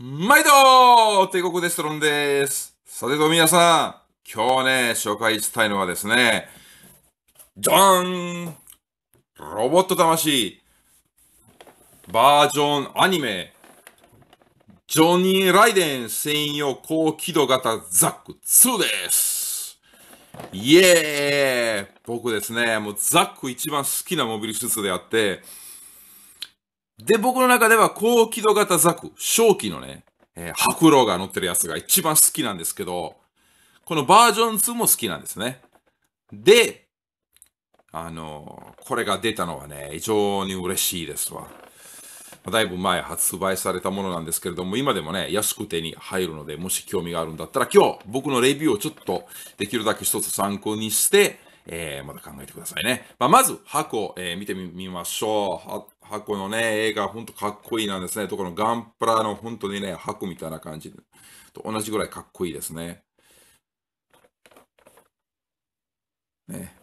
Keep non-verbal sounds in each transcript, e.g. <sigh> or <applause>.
毎度帝国デストロンです。さてと皆さん、今日ね、紹介したいのはですね、じゃーんロボット魂バージョンアニメジョニー・ライデン専用高輝度型ザック2ですイエーイ僕ですね、もうザック一番好きなモビルスーツであって、で、僕の中では高輝度型ザク、正気のね、えー、白狼が乗ってるやつが一番好きなんですけど、このバージョン2も好きなんですね。で、あのー、これが出たのはね、非常に嬉しいですわ。だいぶ前発売されたものなんですけれども、今でもね、安く手に入るので、もし興味があるんだったら、今日、僕のレビューをちょっと、できるだけ一つ参考にして、えー、また考えてくださいね。まあ、まず、箱を、えー、見てみましょう。箱のね、映画、ほんとかっこいいなんですね。とこのガンプラの本当にね、箱みたいな感じと同じぐらいかっこいいですね。ね。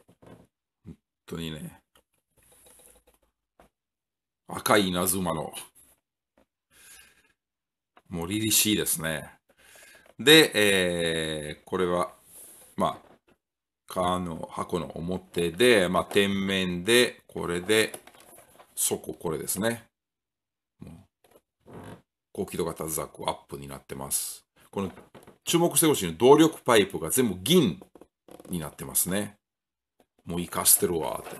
本当にね。赤い稲妻の。もう凛々しいですね。で、えー、これは、まあ、缶の箱の表で、まあ、天面で、これで、そここれですね。高輝度型ザクアップになってます。この注目してほしいの動力パイプが全部銀になってますね。もう生かしてるわって。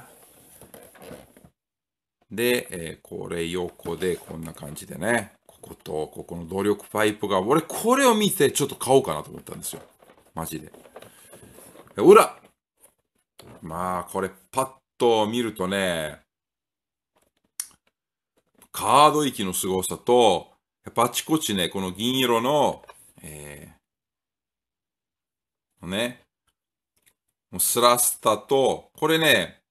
で、えー、これ横でこんな感じでね、ここと、ここの動力パイプが、俺これを見てちょっと買おうかなと思ったんですよ。マジで。裏まあ、これパッと見るとね、カード域の凄さと、やっぱあちこちね、この銀色の、えー、ね、もうスラスタと、これね、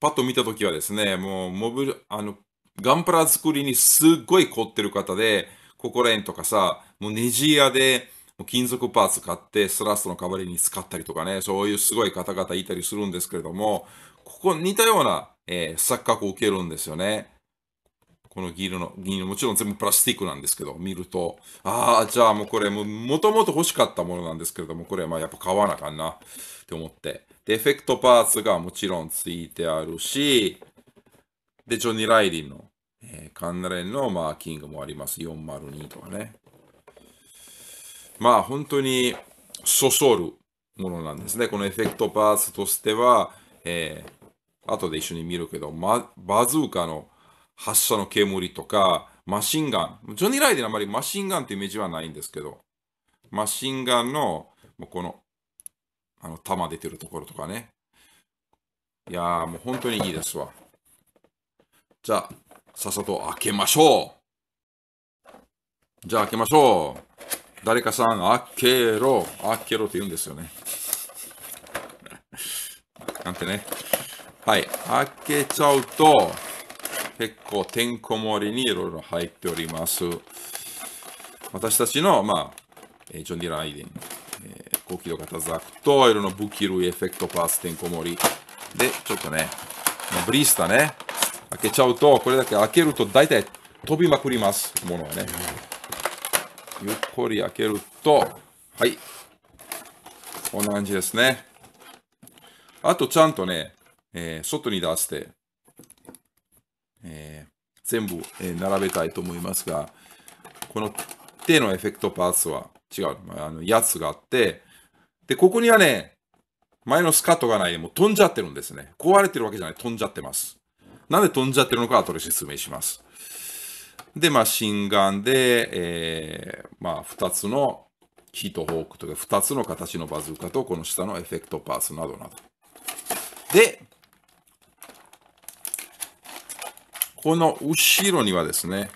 パッと見たときはですね、もうモブ、あの、ガンプラ作りにすっごい凝ってる方で、ここら辺とかさ、もうネジ屋で、金属パーツ買って、スラストの代わりに使ったりとかね、そういうすごい方々いたりするんですけれども、ここ似たような、えー、錯覚を受けるんですよね。この銀色の、銀色、もちろん全部プラスチックなんですけど、見ると、ああ、じゃあもうこれも、もともと欲しかったものなんですけれども、これはまあやっぱ買わなあかんなって思って。で、エフェクトパーツがもちろんついてあるし、で、ジョニー・ライリンの、えー、カンナレンのマーキングもあります。402とかね。まあ本当に、そそるものなんですね。このエフェクトパーツとしては、えー、後で一緒に見るけど、ま、バズーカの発射の煙とか、マシンガン。ジョニー・ライデンあまりマシンガンってイメージはないんですけど、マシンガンの、もうこの、あの、弾出てるところとかね。いやー、もう本当にいいですわ。じゃあ、さっさと開けましょう。じゃあ開けましょう。誰かさん、開けろ。開けろって言うんですよね。なんてね。はい。開けちゃうと、結構てんこ盛りにいろいろ入っております。私たちの、まあ、ジョン・ディライデン、えー、高機動型ザクと、いろんな武器類、エフェクトパーツ、てんこ盛り。で、ちょっとね、まあ、ブリスタね、開けちゃうと、これだけ開けると大体飛びまくります、ものはね。ゆっくり開けると、はい。こんな感じですね。あと、ちゃんとね、えー、外に出して、えー、全部、え並べたいと思いますが、この手のエフェクトパーツは違う、あのやつがあって、で、ここにはね、前のスカートがないでも飛んじゃってるんですね。壊れてるわけじゃない、飛んじゃってます。なんで飛んじゃってるのか後で説明します。で、マシンガンで、えー、まあ、2つのヒートホークとか、2つの形のバズーカと、この下のエフェクトパーツなどなど。で、この後ろにはですね、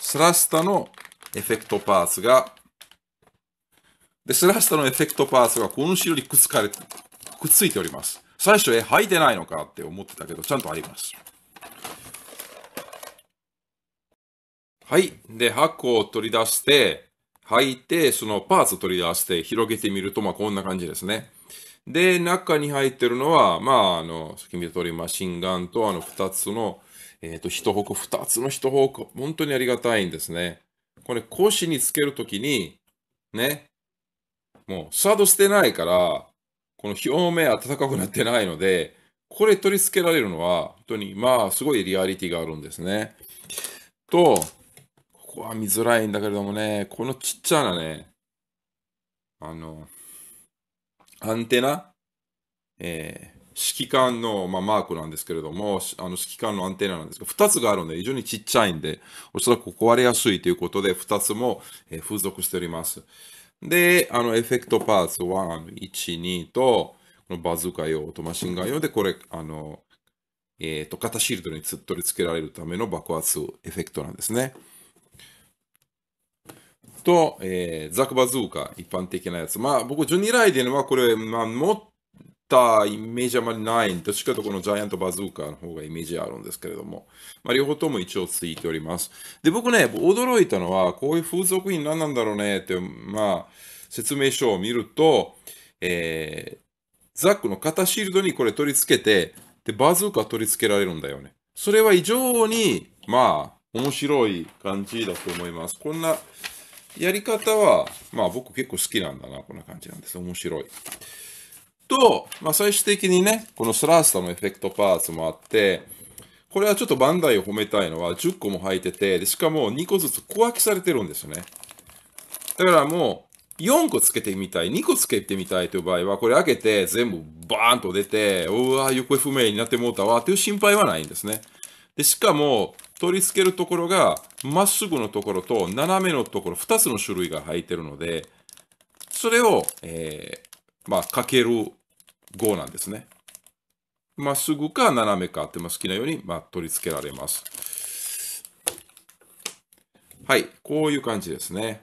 スラスタのエフェクトパーツが、で、スラスタのエフェクトパーツがこの後ろにくっつかれ、くっついております。最初、え、履いてないのかって思ってたけど、ちゃんとあります。はい。で、箱を取り出して、履いて、そのパーツを取り出して、広げてみると、まあ、こんな感じですね。で、中に入ってるのは、まあ、あの、先見て通り、マシンガンと、あの、二つの、えっ、ー、と、一方向、二つの一方向、本当にありがたいんですね。これ、腰につけるときに、ね、もう、シャドしてないから、この表面暖かくなってないので、これ取り付けられるのは、本当に、まあ、すごいリアリティがあるんですね。と、ここは見づらいんだけれどもね、このちっちゃなね、あの、アンテナ、えー、指揮官の、まあ、マークなんですけれども、あの指揮官のアンテナなんですが、2つがあるので、非常にちっちゃいんで、おそらく壊れやすいということで、2つも、えー、付属しております。で、あの、エフェクトパーツ1、1、2と、このバズーカ用とマシンガン用で、これ、あの、えっ、ー、と、型シールドに取り付けられるための爆発エフェクトなんですね。と、えー、ザクバズーカ、一般的なやつ。まあ、僕、ジョニー・ライデンはこれ、まあ、持ったイメージあまりない。どっちかとこのジャイアントバズーカの方がイメージあるんですけれども、まあ、両方とも一応ついております。で、僕ね、驚いたのは、こういう風俗品何なんだろうねって、まあ、説明書を見ると、えー、ザックの肩シールドにこれ取り付けて、で、バズーカ取り付けられるんだよね。それは異常に、まあ、面白い感じだと思います。こんなやり方は、まあ僕結構好きなんだな、こんな感じなんです。面白い。と、まあ最終的にね、このスラースタのエフェクトパーツもあって、これはちょっとバンダイを褒めたいのは10個も入ってて、でしかも2個ずつ小分けされてるんですよね。だからもう4個つけてみたい、2個つけてみたいという場合は、これ開けて全部バーンと出て、うわ、行方不明になってもうたわっていう心配はないんですね。で、しかも、取り付けるところが、まっすぐのところと斜めのところ、2つの種類が入ってるので、それを、えー、まあ、かける5なんですね。まっすぐか斜めかって、まあ、好きなように、まあ、取り付けられます。はい、こういう感じですね。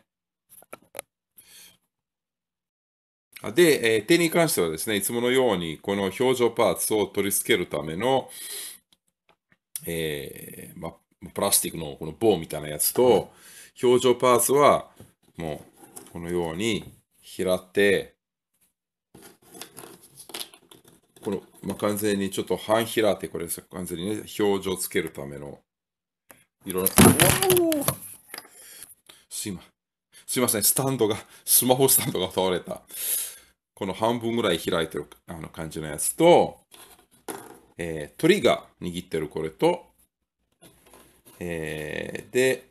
で、えー、手に関してはですね、いつものように、この表情パーツを取り付けるための、えー、ま、プラスチックのこの棒みたいなやつと、表情パーツは、もう、このように、平手、この、まあ、完全にちょっと半平手、これです完全にね、表情つけるための、いろんな、すいま、すいません、スタンドが、スマホスタンドが倒れた。この半分ぐらい開いてるあの感じのやつと、えー、トリガー握ってるこれと、えー、で、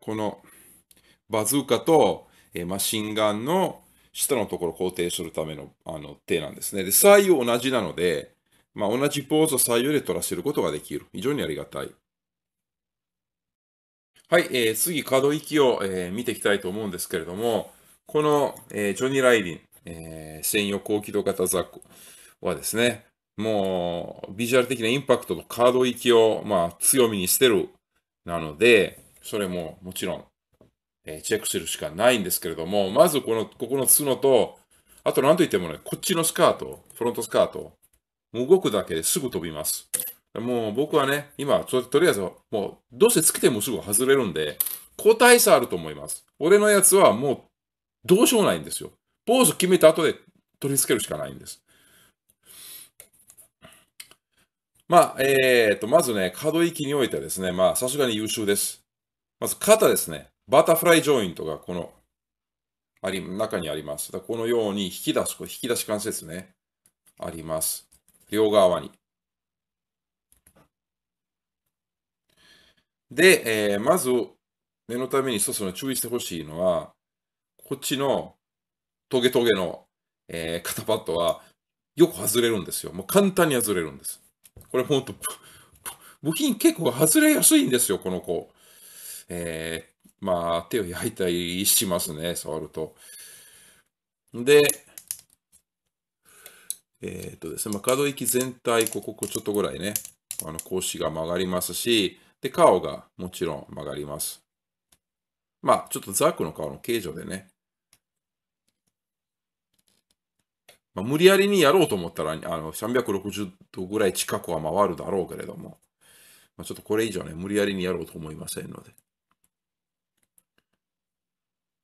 このバズーカと、えー、マシンガンの下のところを固定するためのあの手なんですね。で、左右同じなので、まあ、同じポーズを左右で取らせることができる。非常にありがたい。はい、えー、次、可動域を、えー、見ていきたいと思うんですけれども、この、えー、ジョニー・ライリン、えー、専用高機動型ックはですね、もうビジュアル的なインパクトとカード行きを、まあ、強みにしてるなので、それももちろん、えー、チェックするしかないんですけれども、まずこの、ここの角と、あとなんといってもね、こっちのスカート、フロントスカート、動くだけですぐ飛びます。もう僕はね、今、ととりあえず、もうどうせつけてもすぐ外れるんで、個体差あると思います。俺のやつはもうどうしようもないんですよ。ポーズ決めた後で取り付けるしかないんです。まあ、えー、と、まずね、可動域においてはですね、まあ、さすがに優秀です。まず肩ですね、バタフライジョイントがこの、あり、中にあります。だこのように引き出す、引き出し関節ね、あります。両側に。で、えー、まず、念のために一つの注意してほしいのは、こっちのトゲトゲの、えー、肩パッドはよく外れるんですよ。もう簡単に外れるんです。これほんと、部品結構外れやすいんですよ、この子。えー、まあ、手を焼いたりしますね、触ると。で、えっ、とですね、まあ、可動域全体、こここちょっとぐらいね、あの、格子が曲がりますし、で、顔がもちろん曲がります。まあ、ちょっとザックの顔の形状でね、まあ、無理やりにやろうと思ったら、あの、360度ぐらい近くは回るだろうけれども、まあ、ちょっとこれ以上ね、無理やりにやろうと思いませんので。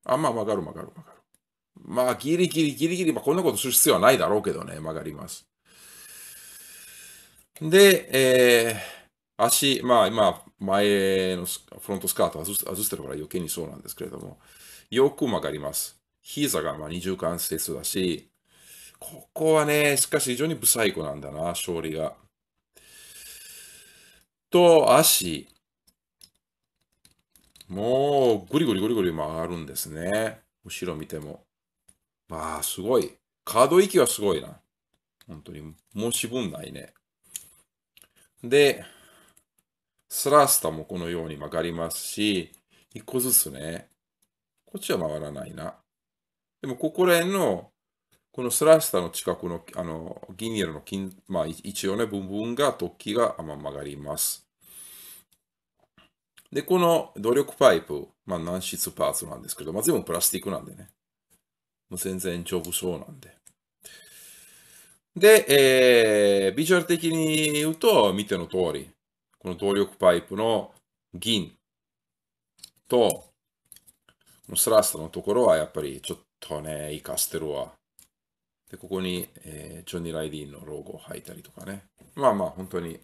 あ、まあ、曲がる曲がる曲がる。まあ、ギリギリギリギリ、まあ、こんなことする必要はないだろうけどね、曲がります。で、えー、足、まあ、今、前のフロントスカート外してるから余計にそうなんですけれども、よく曲がります。膝がまあ二重関節だし、ここはね、しかし非常に不細工なんだな、勝利が。と、足。もう、ぐりぐりぐりぐり曲がるんですね。後ろ見ても。まあ、すごい。ード域はすごいな。本当に、申し分ないね。で、スラスタもこのように曲がりますし、一個ずつね。こっちは回らないな。でも、ここら辺のこのスラスターの近くのあの銀色の金、まあ、一応ね、部分が突起が、まあ、曲がります。で、この努力パイプ、まあ、軟質パーツなんですけど、まあ、全部プラスチックなんでね。もう全然丈夫そうなんで。で、えー、ビジュアル的に言うと、見ての通り、この動力パイプの銀と、このスラストのところはやっぱりちょっとね、活かしてるわ。で、ここに、えー、ジョニー・ライディーンのロゴを履いたりとかね。まあまあ、本当に。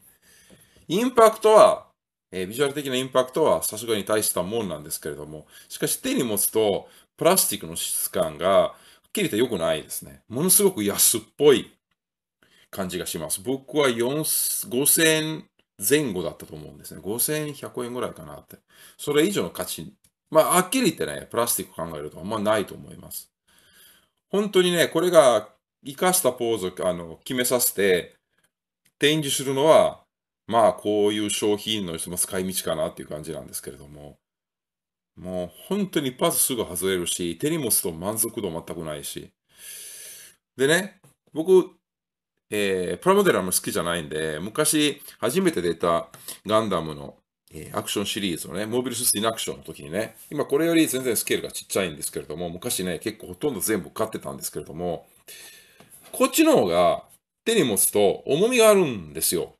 インパクトは、えー、ビジュアル的なインパクトはさすがに大したもんなんですけれども、しかし手に持つと、プラスチックの質感が、はっきり言って良くないですね。ものすごく安っぽい感じがします。僕は5000円前後だったと思うんですね。5100円ぐらいかなって。それ以上の価値、まあ、はっきり言ってね、プラスチック考えるとあんまないと思います。本当にね、これが生かしたポーズをあの決めさせて展示するのは、まあ、こういう商品の使い道かなっていう感じなんですけれども、もう本当に一発すぐ外れるし、手に持つと満足度全くないし。でね、僕、えー、プラモデルも好きじゃないんで、昔初めて出たガンダムの、えー、アクションシリーズのね、モービルススインアクションの時にね、今これより全然スケールがちっちゃいんですけれども、昔ね、結構ほとんど全部買ってたんですけれども、こっちの方が手に持つと重みがあるんですよ。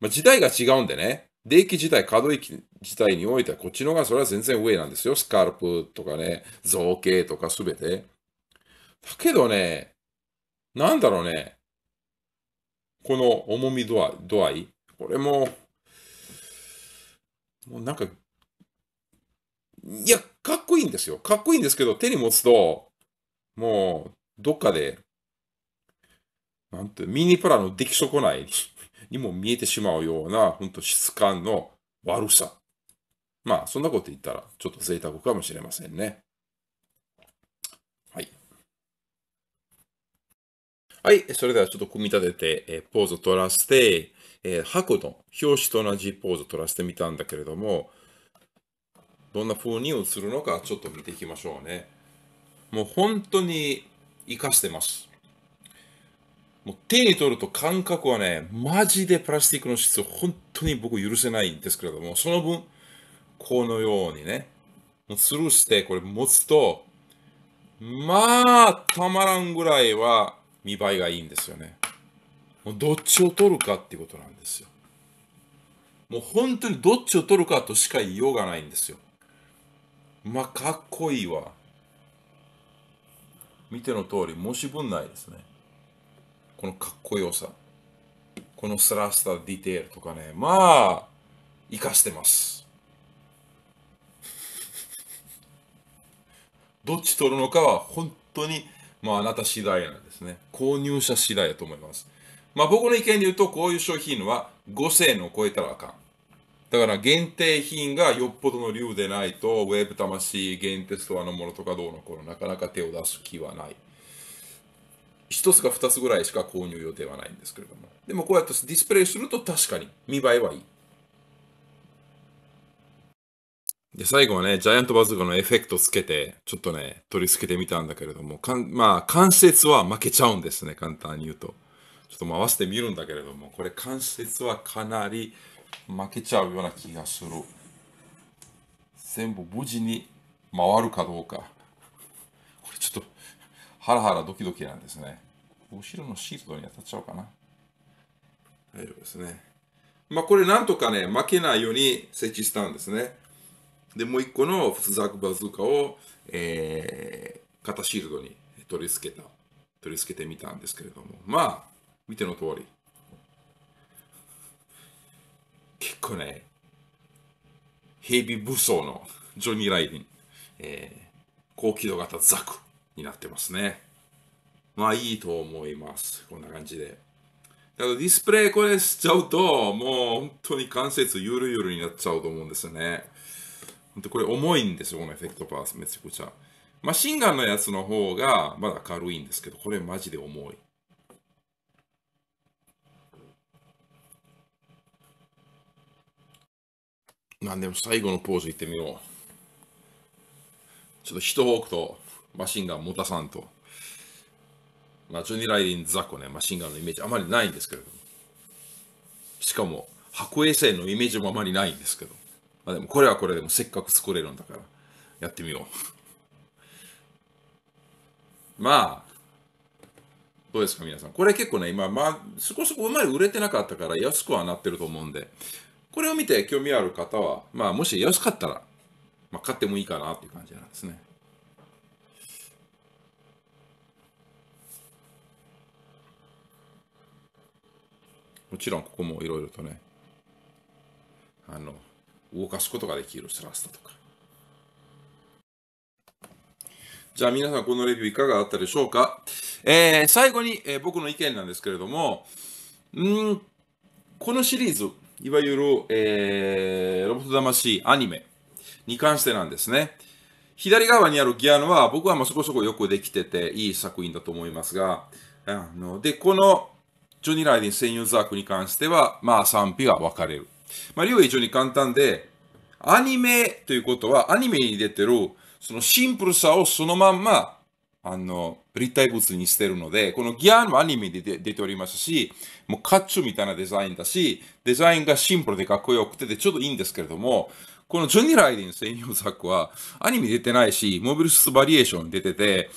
まあ、時代が違うんでね。電気自体、可動域自体においては、こっちの方がそれは全然上なんですよ。スカルプとかね、造形とかすべて。だけどね、なんだろうね。この重み度合度合いこれも、もうなんか、いや、かっこいいんですよ。かっこいいんですけど、手に持つと、もう、どっかでなんて、ミニプラの出来損ない <laughs> にも見えてしまうような、ほんと質感の悪さ。まあ、そんなこと言ったら、ちょっと贅沢かもしれませんね。はい。はい、それではちょっと組み立てて、えポーズを取らせて、えー、箱の表紙と同じポーズを取らせてみたんだけれども、どんな風に映るのかちょっと見ていきましょうね。もう本当に活かしてます。もう手に取ると感覚はね、マジでプラスチックの質を本当に僕許せないんですけれども、その分、このようにね、もうスルーしてこれ持つと、まあ、たまらんぐらいは見栄えがいいんですよね。もうどっちを取るかっていうことなんですよ。もう本当にどっちを取るかとしか言いようがないんですよ。まあ、かっこいいわ。見ての通り、申し分ないですね。このかっこよさ、このスラスタディテールとかね、まあ、生かしてます。どっち取るのかは本当に、まあ、あなた次第なんですね。購入者次第だと思います。まあ、僕の意見で言うと、こういう商品は5000円を超えたらあかん。だから限定品がよっぽどの量でないと、ウェブ魂限定ストアのものとかどうのこうの、なかなか手を出す気はない。1つか2つぐらいしか購入予定はないんですけれども。でもこうやってディスプレイすると確かに見栄えはいい。で、最後はね、ジャイアントバズーカのエフェクトつけて、ちょっとね、取り付けてみたんだけれども、かんまあ、関節は負けちゃうんですね、簡単に言うと。ちょっと回してみるんだけれども、これ関節はかなり負けちゃうような気がする。全部無事に回るかどうか。これちょっとハラハラドキドキなんですね。後ろのシートに当たっちゃおうかな。大丈夫ですね。まあ、これなんとかね、負けないように設置したんですね。で、もう一個のふつザクバズーカを、えー、肩シールドに取り付けた、取り付けてみたんですけれども、まあ、見ての通り、結構ね、ヘビ武装のジョニー・ライディン、えー、高機動型ザク。になってますね。まあいいと思います。こんな感じで。だからディスプレイこれしちゃうと、もう本当に関節ゆるゆるになっちゃうと思うんですよね。本当これ重いんですよ、このエフェクトパースめちゃくちゃ。マシンガンのやつの方がまだ軽いんですけど、これマジで重い。なんでも最後のポーズいってみよう。ちょっと人多くとマシンガン持たさんと、まあ、ジョニー・ライリン・ザコね、マシンガンのイメージあまりないんですけれども、しかも白衛星のイメージもあまりないんですけど、まあ、でもこれはこれでもせっかく作れるんだから、やってみよう。<laughs> まあ、どうですか皆さん。これ結構ね、今、まあ、そこそこうまい売れてなかったから安くはなってると思うんで、これを見て興味ある方は、まあ、もし安かったら、まあ、買ってもいいかなっていう感じなんですね。もちろんここもいろいろとね、あの、動かすことができるスラストとか。じゃあ皆さんこのレビューいかがだったでしょうか、えー、最後に、えー、僕の意見なんですけれども、んこのシリーズ、いわゆる、えー、ロボット魂アニメに関してなんですね。左側にあるギアノは僕はまあそこそこよくできてていい作品だと思いますが、あので、このジョニー・ライディン専用ザークに関しては、まあ賛否が分かれる。まあ理由は非常に簡単で、アニメということは、アニメに出てる、そのシンプルさをそのまんま、あの、立体物にしてるので、このギアンもアニメで出ておりますし、もうカッチュみたいなデザインだし、デザインがシンプルでかっこよくてでちょっといいんですけれども、このジョニー・ライディン専用ザクは、アニメ出てないし、モビルスバリエーション出てて、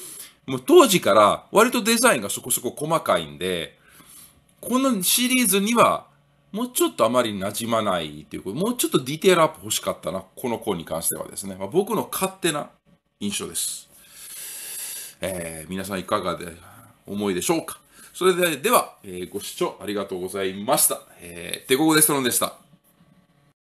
もう当時から割とデザインがそこそこ細かいんで、このシリーズには、もうちょっとあまり馴染まないということ、もうちょっとディテールアップ欲しかったな、この子に関してはですね。まあ、僕の勝手な印象です。えー、皆さんいかがで、思いでしょうかそれで、では、えー、ご視聴ありがとうございました。えー、手ここですとでした。